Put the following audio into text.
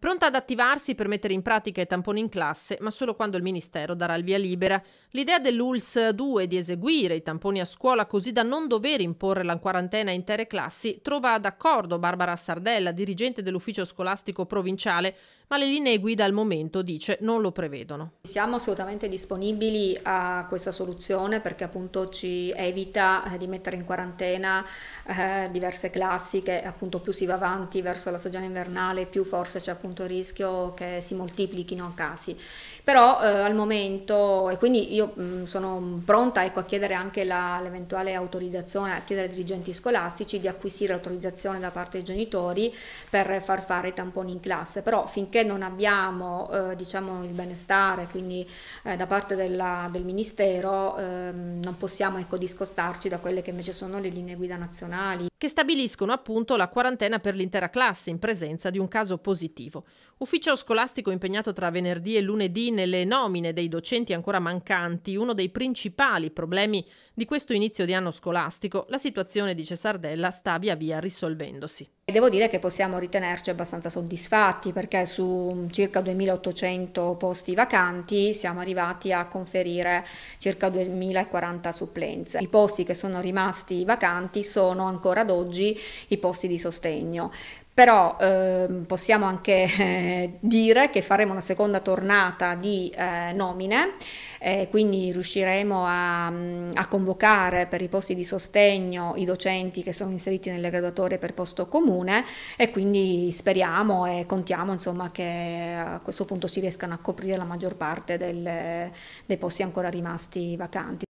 pronta ad attivarsi per mettere in pratica i tamponi in classe, ma solo quando il Ministero darà il via libera. L'idea dell'ULS 2 di eseguire i tamponi a scuola così da non dover imporre la quarantena a intere classi trova d'accordo Barbara Sardella, dirigente dell'ufficio scolastico provinciale, ma le linee guida al momento, dice, non lo prevedono. Siamo assolutamente disponibili a questa soluzione perché appunto ci evita eh, di mettere in quarantena eh, diverse classi che appunto più si va avanti verso la stagione invernale più forse c'è appunto appunto il rischio che si moltiplichino casi. Però eh, al momento, e quindi io mh, mm, sono pronta ecco, a chiedere anche l'eventuale autorizzazione, a chiedere ai dirigenti scolastici di acquisire autorizzazione da parte dei genitori per far fare i tamponi in classe, però finché non abbiamo eh, diciamo, il benestare, quindi eh, da parte della, del Ministero, ehm, non possiamo ecco, discostarci da quelle che invece sono le linee guida nazionali. Che stabiliscono appunto la quarantena per l'intera classe in presenza di un caso positivo. Ufficio scolastico impegnato tra venerdì e lunedì nelle nomine dei docenti ancora mancanti, uno dei principali problemi di questo inizio di anno scolastico, la situazione di Cesardella sta via via risolvendosi. E devo dire che possiamo ritenerci abbastanza soddisfatti perché su circa 2.800 posti vacanti siamo arrivati a conferire circa 2.040 supplenze. I posti che sono rimasti vacanti sono ancora ad oggi i posti di sostegno però eh, possiamo anche eh, dire che faremo una seconda tornata di eh, nomine, eh, quindi riusciremo a, mm, a, convocare per i posti di sostegno i docenti che sono inseriti nelle graduatorie per posto comune comune e quindi speriamo e contiamo insomma, che a questo punto si riescano a coprire la maggior parte del, dei posti ancora rimasti vacanti.